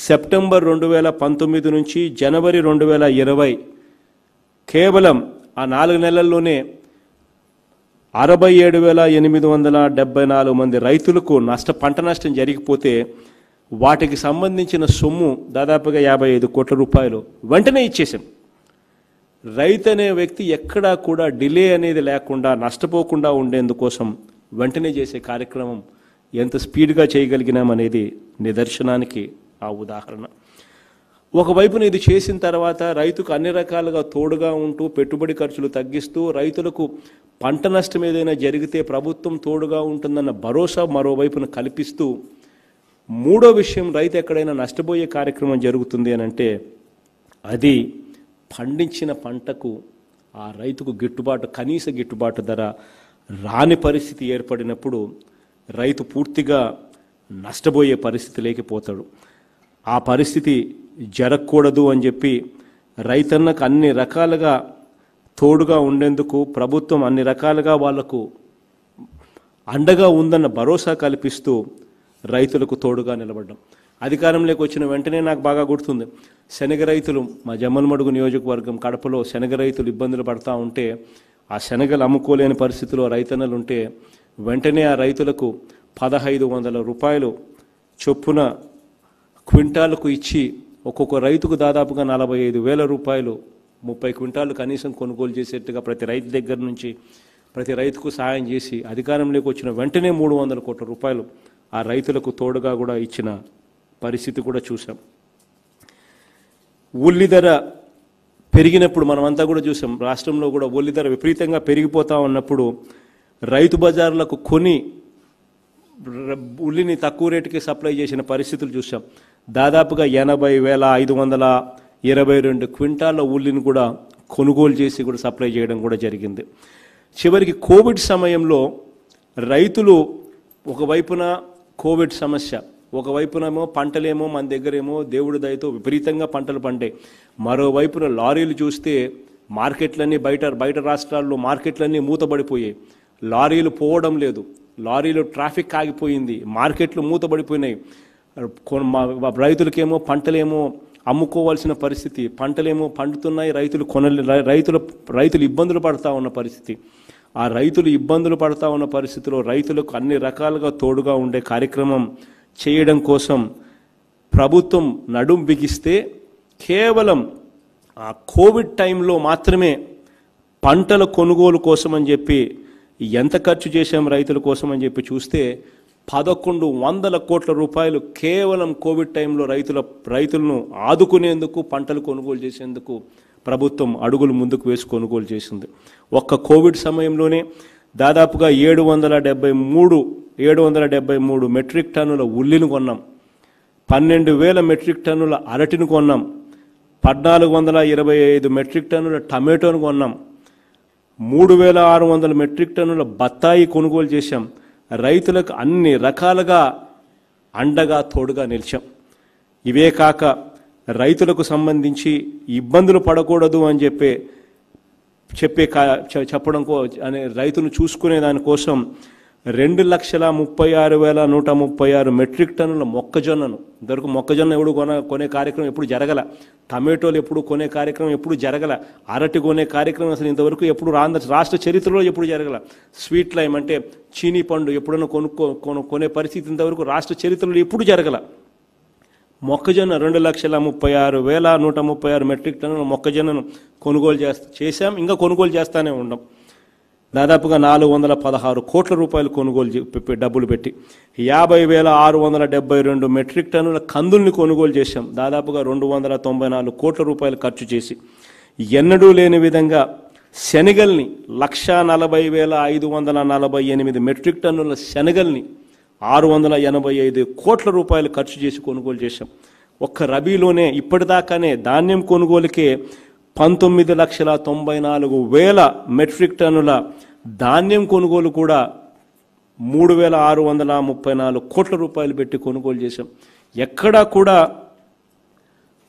సెప్టెంబర్ రెండు వేల పంతొమ్మిది నుంచి జనవరి రెండు వేల ఇరవై కేవలం ఆ నాలుగు నెలల్లోనే అరవై ఏడు వేల ఎనిమిది వందల డెబ్బై నాలుగు మంది రైతులకు నష్ట పంట నష్టం జరిగిపోతే వాటికి సంబంధించిన సొమ్ము దాదాపుగా యాభై ఐదు కోట్ల రూపాయలు వెంటనే ఇచ్చేసాం రైతు అనే వ్యక్తి ఎక్కడా కూడా డిలే అనేది లేకుండా నష్టపోకుండా ఉండేందుకోసం వెంటనే చేసే కార్యక్రమం ఎంత స్పీడ్గా చేయగలిగినామనేది నిదర్శనానికి ఆ ఉదాహరణ ఒకవైపున ఇది చేసిన తర్వాత రైతుకు అన్ని రకాలుగా తోడుగా ఉంటూ పెట్టుబడి ఖర్చులు తగ్గిస్తూ రైతులకు పంట నష్టం ఏదైనా జరిగితే ప్రభుత్వం తోడుగా ఉంటుందన్న భరోసా మరోవైపున కల్పిస్తూ మూడో విషయం రైతు ఎక్కడైనా నష్టపోయే కార్యక్రమం జరుగుతుంది అని అంటే అది పండించిన పంటకు ఆ రైతుకు గిట్టుబాటు కనీస గిట్టుబాటు ధర రాని పరిస్థితి ఏర్పడినప్పుడు రైతు పూర్తిగా నష్టపోయే పరిస్థితి లేకపోతాడు ఆ పరిస్థితి జరగకూడదు అని చెప్పి రైతన్నకు అన్ని రకాలుగా తోడుగా ఉండేందుకు ప్రభుత్వం అన్ని రకాలుగా వాళ్లకు అండగా ఉందన్న భరోసా కల్పిస్తూ రైతులకు తోడుగా నిలబడ్డం అధికారంలోకి వచ్చిన వెంటనే నాకు బాగా గుర్తుంది శనగ రైతులు మా జమ్మలమడుగు నియోజకవర్గం కడపలో శనగ రైతులు ఇబ్బందులు పడతా ఉంటే ఆ శనగలు అమ్ముకోలేని పరిస్థితిలో రైతన్నలు ఉంటే వెంటనే ఆ రైతులకు పదహైదు వందల రూపాయలు చొప్పున క్వింటాలకు ఇచ్చి ఒక్కొక్క రైతుకు దాదాపుగా నలభై ఐదు వేల రూపాయలు ముప్పై క్వింటాలు కనీసం కొనుగోలు చేసేట్టుగా ప్రతి రైతు దగ్గర నుంచి ప్రతి రైతుకు సాయం చేసి అధికారంలోకి వచ్చిన వెంటనే మూడు వందల కోట్ల రూపాయలు ఆ రైతులకు తోడుగా కూడా ఇచ్చిన పరిస్థితి కూడా చూసాం ఉల్లి ధర పెరిగినప్పుడు మనమంతా కూడా చూసాం రాష్ట్రంలో కూడా ఉల్లి ధర విపరీతంగా పెరిగిపోతా ఉన్నప్పుడు రైతు బజార్లకు కొని ఉల్లిని తక్కువ రేటుకి సప్లై చేసిన పరిస్థితులు చూసాం దాదాపుగా ఎనభై వేల ఐదు వందల ఇరవై రెండు క్వింటాల ఉల్లిని కూడా కొనుగోలు చేసి కూడా సప్లై చేయడం కూడా జరిగింది చివరికి కోవిడ్ సమయంలో రైతులు ఒకవైపున కోవిడ్ సమస్య ఒకవైపునేమో పంటలేమో మన దగ్గరేమో దేవుడి దయతో విపరీతంగా పంటలు పండాయి మరోవైపున లారీలు చూస్తే మార్కెట్లన్నీ బయట బయట రాష్ట్రాల్లో మార్కెట్లన్నీ మూతబడిపోయాయి లారీలు పోవడం లేదు లారీలు ట్రాఫిక్ ఆగిపోయింది మార్కెట్లు మూతబడిపోయినాయి మా రైతులకేమో పంటలేమో అమ్ముకోవాల్సిన పరిస్థితి పంటలేమో పండుతున్నాయి రైతులు కొన రైతులు రైతులు ఇబ్బందులు పడతా ఉన్న పరిస్థితి ఆ రైతులు ఇబ్బందులు పడతా ఉన్న పరిస్థితిలో రైతులకు అన్ని రకాలుగా తోడుగా ఉండే కార్యక్రమం చేయడం కోసం ప్రభుత్వం నడుం బిగిస్తే కేవలం ఆ కోవిడ్ టైంలో మాత్రమే పంటల కొనుగోలు కోసం అని చెప్పి ఎంత ఖర్చు చేశాం రైతుల కోసం అని చెప్పి చూస్తే పదకొండు వందల కోట్ల రూపాయలు కేవలం కోవిడ్ టైంలో రైతుల రైతులను ఆదుకునేందుకు పంటలు కొనుగోలు చేసేందుకు ప్రభుత్వం అడుగులు ముందుకు వేసి కొనుగోలు చేసింది ఒక్క కోవిడ్ సమయంలోనే దాదాపుగా ఏడు వందల డెబ్బై మూడు ఏడు వందల డెబ్బై మూడు మెట్రిక్ టన్నుల ఉల్లిని కొన్నాం పన్నెండు వేల మెట్రిక్ టన్నుల అరటిని కొన్నాం పద్నాలుగు వందల ఇరవై ఐదు మెట్రిక్ టన్నుల టమాటోను కొన్నాం మూడు వేల ఆరు వందల మెట్రిక్ టన్నుల బత్తాయి కొనుగోలు చేశాం రైతులకు అన్ని రకాలుగా అండగా తోడుగా నిలిచాం ఇవే కాక రైతులకు సంబంధించి ఇబ్బందులు పడకూడదు అని చెప్పే చెప్పే కా చెప్పడం అనే రైతును చూసుకునే దానికోసం రెండు లక్షల ముప్పై ఆరు వేల నూట ముప్పై ఆరు మెట్రిక్ టన్నుల మొక్కజొన్నను ఇంతవరకు మొక్కజొన్న ఎప్పుడు కొన కొనే కార్యక్రమం ఎప్పుడు జరగల టమాటోలు ఎప్పుడు కొనే కార్యక్రమం ఎప్పుడు జరగల అరటి కొనే కార్యక్రమం అసలు ఇంతవరకు ఎప్పుడు ఆంధ్ర రాష్ట్ర చరిత్రలో ఎప్పుడు జరగల స్వీట్ లైమ్ అంటే చీనీ పండు ఎప్పుడైనా కొనుక్కో కొనే పరిస్థితి ఇంతవరకు రాష్ట్ర చరిత్రలో ఎప్పుడు జరగల మొక్కజొన్న రెండు లక్షల ముప్పై ఆరు వేల నూట ముప్పై ఆరు మెట్రిక్ టన్నుల మొక్కజొన్నను కొనుగోలు చేస్తా చేశాం ఇంకా కొనుగోలు చేస్తూనే ఉన్నాం దాదాపుగా నాలుగు వందల పదహారు కోట్ల రూపాయలు కొనుగోలు డబ్బులు పెట్టి యాభై వేల ఆరు వందల డెబ్బై రెండు మెట్రిక్ టన్నుల కందుల్ని కొనుగోలు చేశాం దాదాపుగా రెండు వందల తొంభై నాలుగు కోట్ల రూపాయలు ఖర్చు చేసి ఎన్నడూ లేని విధంగా శనగల్ని లక్ష నలభై వేల ఐదు వందల నలభై ఎనిమిది మెట్రిక్ టన్నుల శనగల్ని ఆరు వందల ఎనభై ఐదు కోట్ల రూపాయలు ఖర్చు చేసి కొనుగోలు చేశాం ఒక్క రబీలోనే ఇప్పటిదాకానే ధాన్యం కొనుగోలుకే పంతొమ్మిది లక్షల తొంభై నాలుగు వేల మెట్రిక్ టన్నుల ధాన్యం కొనుగోలు కూడా మూడు వేల ఆరు వందల ముప్పై నాలుగు కోట్ల రూపాయలు పెట్టి కొనుగోలు చేశాం ఎక్కడా కూడా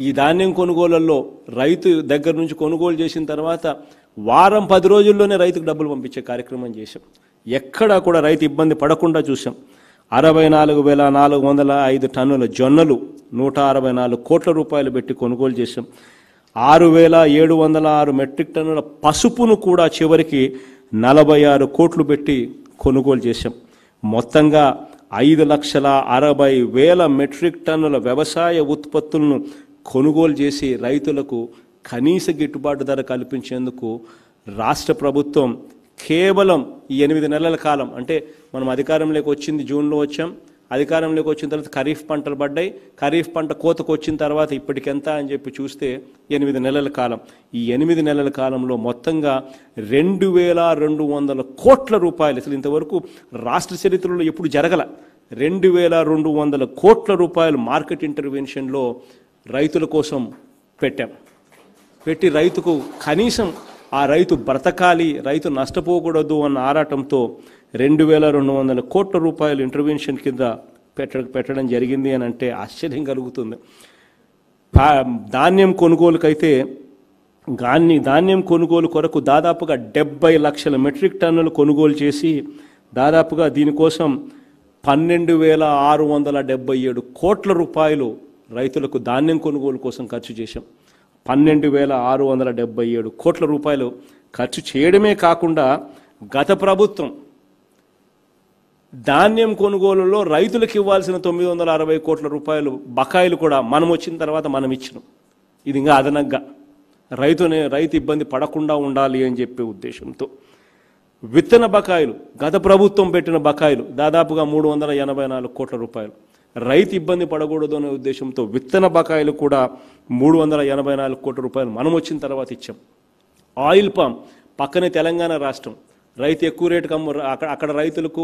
ఈ ధాన్యం కొనుగోలల్లో రైతు దగ్గర నుంచి కొనుగోలు చేసిన తర్వాత వారం పది రోజుల్లోనే రైతుకు డబ్బులు పంపించే కార్యక్రమం చేశాం ఎక్కడా కూడా రైతు ఇబ్బంది పడకుండా చూసాం అరవై నాలుగు వేల నాలుగు వందల ఐదు టన్నుల జొన్నలు నూట అరవై నాలుగు కోట్ల రూపాయలు పెట్టి కొనుగోలు చేశాం ఆరు వేల ఏడు వందల ఆరు మెట్రిక్ టన్నుల పసుపును కూడా చివరికి నలభై ఆరు కోట్లు పెట్టి కొనుగోలు చేశాం మొత్తంగా ఐదు లక్షల అరవై వేల మెట్రిక్ టన్నుల వ్యవసాయ ఉత్పత్తులను కొనుగోలు చేసి రైతులకు కనీస గిట్టుబాటు ధర కల్పించేందుకు రాష్ట్ర ప్రభుత్వం కేవలం ఈ ఎనిమిది నెలల కాలం అంటే మనం అధికారంలోకి వచ్చింది జూన్లో వచ్చాం అధికారంలోకి వచ్చిన తర్వాత ఖరీఫ్ పంటలు పడ్డాయి ఖరీఫ్ పంట కోతకు వచ్చిన తర్వాత ఇప్పటికెంత అని చెప్పి చూస్తే ఎనిమిది నెలల కాలం ఈ ఎనిమిది నెలల కాలంలో మొత్తంగా రెండు వేల రెండు వందల కోట్ల రూపాయలు అసలు ఇంతవరకు రాష్ట్ర చరిత్రలో ఎప్పుడు జరగల రెండు వేల రెండు వందల కోట్ల రూపాయలు మార్కెట్ ఇంటర్వెన్షన్లో రైతుల కోసం పెట్టాం పెట్టి రైతుకు కనీసం ఆ రైతు బ్రతకాలి రైతు నష్టపోకూడదు అన్న ఆరాటంతో రెండు వేల రెండు వందల కోట్ల రూపాయలు ఇంటర్వెన్షన్ కింద పెట్ట పెట్టడం జరిగింది అని అంటే ఆశ్చర్యం కలుగుతుంది ధాన్యం కొనుగోలుకైతే గాన్ని ధాన్యం కొనుగోలు కొరకు దాదాపుగా డెబ్బై లక్షల మెట్రిక్ టన్నులు కొనుగోలు చేసి దాదాపుగా దీనికోసం పన్నెండు వేల ఆరు వందల డెబ్బై ఏడు కోట్ల రూపాయలు రైతులకు ధాన్యం కొనుగోలు కోసం ఖర్చు చేశాం పన్నెండు వేల ఆరు వందల డెబ్బై ఏడు కోట్ల రూపాయలు ఖర్చు చేయడమే కాకుండా గత ప్రభుత్వం ధాన్యం కొనుగోలులో రైతులకు ఇవ్వాల్సిన తొమ్మిది వందల అరవై కోట్ల రూపాయలు బకాయిలు కూడా మనం వచ్చిన తర్వాత మనం ఇచ్చినాం ఇది ఇంకా అదనంగా రైతునే రైతు ఇబ్బంది పడకుండా ఉండాలి అని చెప్పే ఉద్దేశంతో విత్తన బకాయిలు గత ప్రభుత్వం పెట్టిన బకాయిలు దాదాపుగా మూడు వందల ఎనభై నాలుగు కోట్ల రూపాయలు రైతు ఇబ్బంది పడకూడదు అనే ఉద్దేశంతో విత్తన బకాయిలు కూడా మూడు వందల ఎనభై నాలుగు కోట్ల రూపాయలు మనం వచ్చిన తర్వాత ఇచ్చాం ఆయిల్ పామ్ పక్కనే తెలంగాణ రాష్ట్రం రైతు ఎక్కువ రేటుకు అమ్ము అక్కడ అక్కడ రైతులకు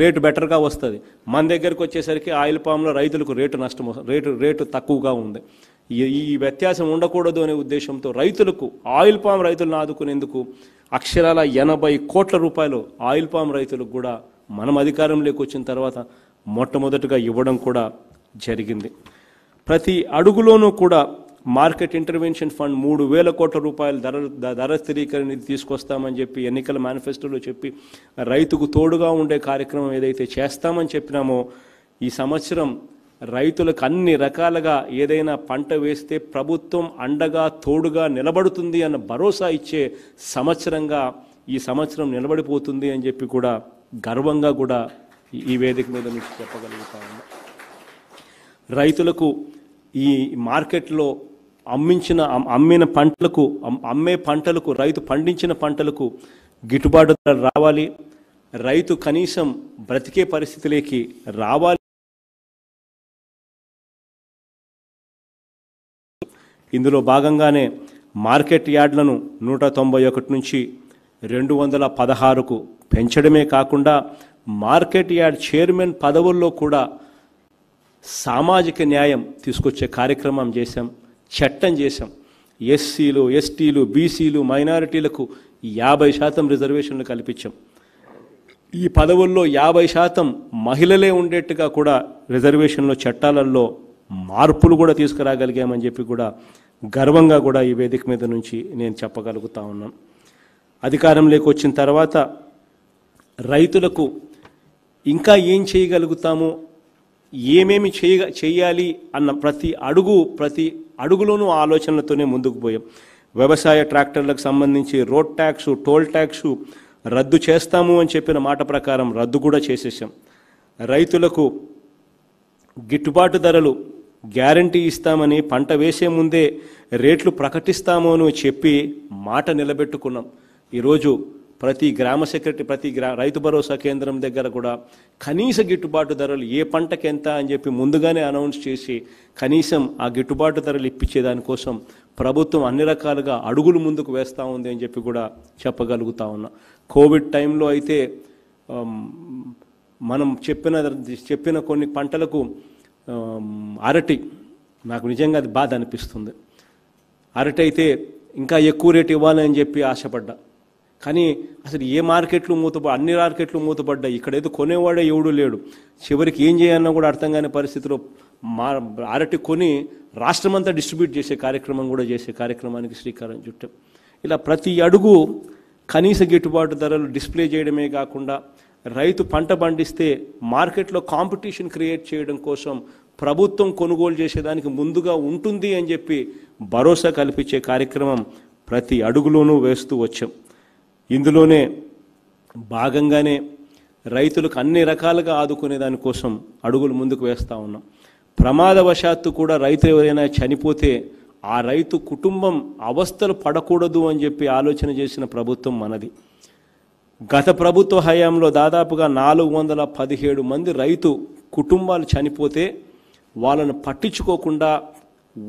రేటు బెటర్గా వస్తుంది మన దగ్గరికి వచ్చేసరికి ఆయిల్ పాములో రైతులకు రేటు నష్టం రేటు రేటు తక్కువగా ఉంది ఈ వ్యత్యాసం ఉండకూడదు అనే ఉద్దేశంతో రైతులకు ఆయిల్ పామ్ రైతులను ఆదుకునేందుకు అక్షరాల ఎనభై కోట్ల రూపాయలు ఆయిల్ పామ్ రైతులకు కూడా మనం అధికారంలోకి వచ్చిన తర్వాత మొట్టమొదటిగా ఇవ్వడం కూడా జరిగింది ప్రతి అడుగులోనూ కూడా మార్కెట్ ఇంటర్వెన్షన్ ఫండ్ మూడు వేల కోట్ల రూపాయలు ధర ధర స్థిరీకరణ తీసుకొస్తామని చెప్పి ఎన్నికల మేనిఫెస్టోలో చెప్పి రైతుకు తోడుగా ఉండే కార్యక్రమం ఏదైతే చేస్తామని చెప్పినామో ఈ సంవత్సరం రైతులకు అన్ని రకాలుగా ఏదైనా పంట వేస్తే ప్రభుత్వం అండగా తోడుగా నిలబడుతుంది అన్న భరోసా ఇచ్చే సంవత్సరంగా ఈ సంవత్సరం నిలబడిపోతుంది అని చెప్పి కూడా గర్వంగా కూడా ఈ వేదిక మీద మీకు చెప్పగలుగుతా రైతులకు ఈ మార్కెట్లో అమ్మించిన అమ్మిన పంటలకు అమ్మే పంటలకు రైతు పండించిన పంటలకు గిట్టుబాటు ధర రావాలి రైతు కనీసం బ్రతికే పరిస్థితులకి రావాలి ఇందులో భాగంగానే మార్కెట్ యార్డ్లను నూట తొంభై ఒకటి నుంచి రెండు వందల పదహారుకు పెంచడమే కాకుండా మార్కెట్ యార్డ్ చైర్మన్ పదవుల్లో కూడా సామాజిక న్యాయం తీసుకొచ్చే కార్యక్రమం చేశాం చట్టం చేశాం ఎస్సీలు ఎస్టీలు బీసీలు మైనారిటీలకు యాభై శాతం రిజర్వేషన్లు కల్పించాం ఈ పదవుల్లో యాభై శాతం మహిళలే ఉండేట్టుగా కూడా రిజర్వేషన్లో చట్టాలలో మార్పులు కూడా తీసుకురాగలిగామని చెప్పి కూడా గర్వంగా కూడా ఈ వేదిక మీద నుంచి నేను చెప్పగలుగుతా ఉన్నాను అధికారంలోకి వచ్చిన తర్వాత రైతులకు ఇంకా ఏం చేయగలుగుతాము ఏమేమి చేయ చేయాలి అన్న ప్రతి అడుగు ప్రతి అడుగులోనూ ఆలోచనలతోనే ముందుకు పోయాం వ్యవసాయ ట్రాక్టర్లకు సంబంధించి రోడ్ ట్యాక్సు టోల్ ట్యాక్సు రద్దు చేస్తాము అని చెప్పిన మాట ప్రకారం రద్దు కూడా చేసేసాం రైతులకు గిట్టుబాటు ధరలు గ్యారంటీ ఇస్తామని పంట వేసే ముందే రేట్లు ప్రకటిస్తాము అని చెప్పి మాట నిలబెట్టుకున్నాం ఈరోజు ప్రతి గ్రామ సెక్రటరీ ప్రతి గ్రా రైతు భరోసా కేంద్రం దగ్గర కూడా కనీస గిట్టుబాటు ధరలు ఏ పంటకి ఎంత అని చెప్పి ముందుగానే అనౌన్స్ చేసి కనీసం ఆ గిట్టుబాటు ధరలు ఇప్పించే దానికోసం ప్రభుత్వం అన్ని రకాలుగా అడుగులు ముందుకు వేస్తూ ఉంది అని చెప్పి కూడా చెప్పగలుగుతా ఉన్నా కోవిడ్ టైంలో అయితే మనం చెప్పిన చెప్పిన కొన్ని పంటలకు అరటి నాకు నిజంగా అది బాధ అనిపిస్తుంది అరటి అయితే ఇంకా ఎక్కువ రేటు ఇవ్వాలని చెప్పి ఆశపడ్డా కానీ అసలు ఏ మార్కెట్లు మూతప అన్ని మార్కెట్లు మూతపడ్డాయి ఇక్కడైతే కొనేవాడే ఎవడు లేడు చివరికి ఏం చేయాలన్నా కూడా అర్థం కాని పరిస్థితిలో మా అరటి కొని రాష్ట్రమంతా డిస్ట్రిబ్యూట్ చేసే కార్యక్రమం కూడా చేసే కార్యక్రమానికి శ్రీకారం చుట్టాం ఇలా ప్రతి అడుగు కనీస గిట్టుబాటు ధరలు డిస్ప్లే చేయడమే కాకుండా రైతు పంట పండిస్తే మార్కెట్లో కాంపిటీషన్ క్రియేట్ చేయడం కోసం ప్రభుత్వం కొనుగోలు చేసేదానికి ముందుగా ఉంటుంది అని చెప్పి భరోసా కల్పించే కార్యక్రమం ప్రతి అడుగులోనూ వేస్తూ వచ్చాం ఇందులోనే భాగంగానే రైతులకు అన్ని రకాలుగా ఆదుకునే దానికోసం అడుగులు ముందుకు వేస్తూ ఉన్నాం ప్రమాదవశాత్తు కూడా రైతు ఎవరైనా చనిపోతే ఆ రైతు కుటుంబం అవస్థలు పడకూడదు అని చెప్పి ఆలోచన చేసిన ప్రభుత్వం మనది గత ప్రభుత్వ హయాంలో దాదాపుగా నాలుగు వందల పదిహేడు మంది రైతు కుటుంబాలు చనిపోతే వాళ్ళను పట్టించుకోకుండా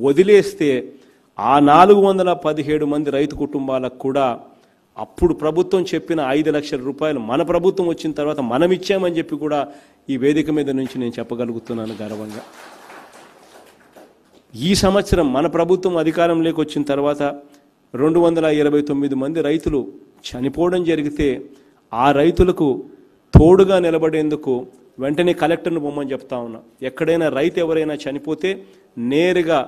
వదిలేస్తే ఆ నాలుగు వందల పదిహేడు మంది రైతు కుటుంబాలకు కూడా అప్పుడు ప్రభుత్వం చెప్పిన ఐదు లక్షల రూపాయలు మన ప్రభుత్వం వచ్చిన తర్వాత మనం ఇచ్చామని చెప్పి కూడా ఈ వేదిక మీద నుంచి నేను చెప్పగలుగుతున్నాను గర్వంగా ఈ సంవత్సరం మన ప్రభుత్వం అధికారంలోకి వచ్చిన తర్వాత రెండు వందల ఇరవై తొమ్మిది మంది రైతులు చనిపోవడం జరిగితే ఆ రైతులకు తోడుగా నిలబడేందుకు వెంటనే కలెక్టర్ను బొమ్మని చెప్తా ఉన్నా ఎక్కడైనా రైతు ఎవరైనా చనిపోతే నేరుగా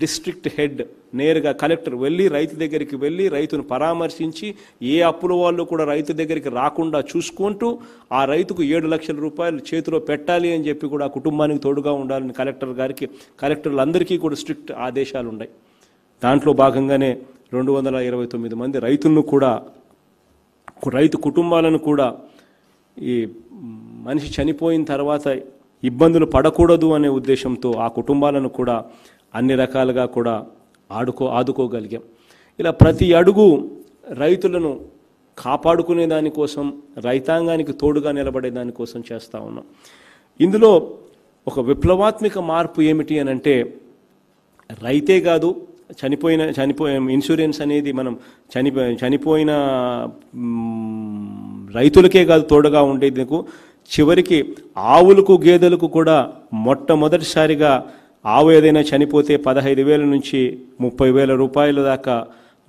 డిస్ట్రిక్ట్ హెడ్ నేరుగా కలెక్టర్ వెళ్ళి రైతు దగ్గరికి వెళ్ళి రైతును పరామర్శించి ఏ అప్పుల వాళ్ళు కూడా రైతు దగ్గరికి రాకుండా చూసుకుంటూ ఆ రైతుకు ఏడు లక్షల రూపాయలు చేతిలో పెట్టాలి అని చెప్పి కూడా కుటుంబానికి తోడుగా ఉండాలని కలెక్టర్ గారికి కలెక్టర్లందరికీ కూడా స్ట్రిక్ట్ ఆదేశాలు ఉన్నాయి దాంట్లో భాగంగానే రెండు వందల ఇరవై తొమ్మిది మంది రైతులను కూడా రైతు కుటుంబాలను కూడా ఈ మనిషి చనిపోయిన తర్వాత ఇబ్బందులు పడకూడదు అనే ఉద్దేశంతో ఆ కుటుంబాలను కూడా అన్ని రకాలుగా కూడా ఆడుకో ఆదుకోగలిగాం ఇలా ప్రతి అడుగు రైతులను కాపాడుకునే దానికోసం రైతాంగానికి తోడుగా నిలబడే దానికోసం చేస్తూ ఉన్నాం ఇందులో ఒక విప్లవాత్మిక మార్పు ఏమిటి అని అంటే రైతే కాదు చనిపోయిన చనిపోయే ఇన్సూరెన్స్ అనేది మనం చనిపో చనిపోయిన రైతులకే కాదు తోడుగా ఉండేందుకు చివరికి ఆవులకు గేదెలకు కూడా మొట్టమొదటిసారిగా ఆవు ఏదైనా చనిపోతే పదహైదు వేల నుంచి ముప్పై వేల రూపాయల దాకా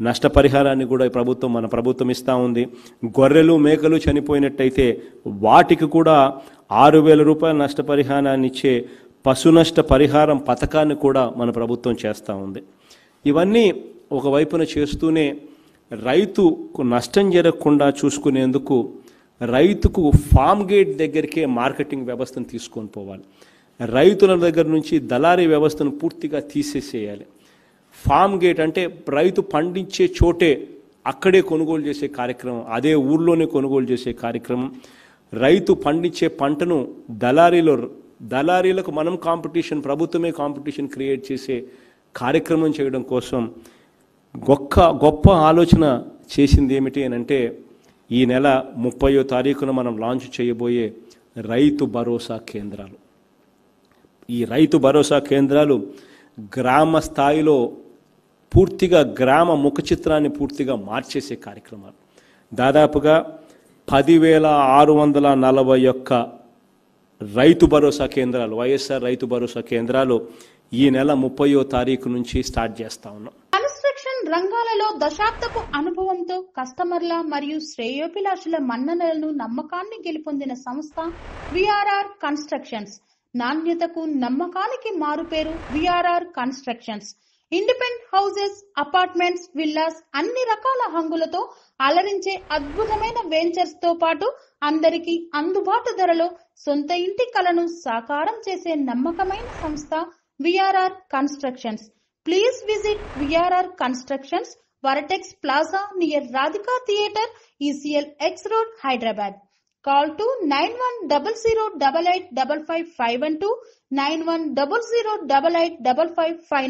నష్టపరిహారాన్ని కూడా ప్రభుత్వం మన ప్రభుత్వం ఇస్తూ ఉంది గొర్రెలు మేకలు చనిపోయినట్టయితే వాటికి కూడా ఆరు వేల రూపాయల నష్టపరిహారాన్ని ఇచ్చే పశు నష్ట పరిహారం పథకాన్ని కూడా మన ప్రభుత్వం చేస్తూ ఉంది ఇవన్నీ ఒకవైపున చేస్తూనే రైతుకు నష్టం జరగకుండా చూసుకునేందుకు రైతుకు ఫామ్ గేట్ దగ్గరికే మార్కెటింగ్ వ్యవస్థను తీసుకొని పోవాలి రైతుల దగ్గర నుంచి దళారీ వ్యవస్థను పూర్తిగా తీసేసేయాలి ఫామ్ గేట్ అంటే రైతు పండించే చోటే అక్కడే కొనుగోలు చేసే కార్యక్రమం అదే ఊర్లోనే కొనుగోలు చేసే కార్యక్రమం రైతు పండించే పంటను దళారీలో దళారీలకు మనం కాంపిటీషన్ ప్రభుత్వమే కాంపిటీషన్ క్రియేట్ చేసే కార్యక్రమం చేయడం కోసం గొక్క గొప్ప ఆలోచన చేసింది ఏమిటి అని అంటే ఈ నెల ముప్పయో తారీఖున మనం లాంచ్ చేయబోయే రైతు భరోసా కేంద్రాలు ఈ రైతు భరోసా కేంద్రాలు గ్రామ స్థాయిలో పూర్తిగా గ్రామ ముఖ చిత్రాన్ని పూర్తిగా మార్చేసే కార్యక్రమాలు దాదాపుగా పదివేల ఆరు వందల నలభై ఒక్క రైతు భరోసా కేంద్రాలు వైఎస్ఆర్ రైతు భరోసా కేంద్రాలు ఈ నెల ముప్పయో తారీఖు నుంచి స్టార్ట్ చేస్తా ఉన్నాం కన్స్ట్రక్షన్ రంగాలలో దశాబ్దపు అనుభవంతో కస్టమర్ల మరియు శ్రేయోభిలాషుల మన్ననలను నమ్మకాన్ని గెలుపొందిన సంస్థ విఆర్ఆర్ కన్స్ట్రక్షన్స్ నాణ్యతకు నమ్మకానికి మారుపేరు VRR constructions independent houses apartments villas అన్ని రకాల హంగులతో అలరించే అద్భుతమైన వెంచర్స్ తో పాటు అందరికీ అందుబాటు ధరలో సొంత ఇంటి కలను సాకారం చేసే నమ్మకమైన సంస్థ VRR constructions please visit VRR constructions vertex plaza near Radhika theatre ECIL X road Hyderabad Call to 91008855 and double zero double eight double five five. 91008855.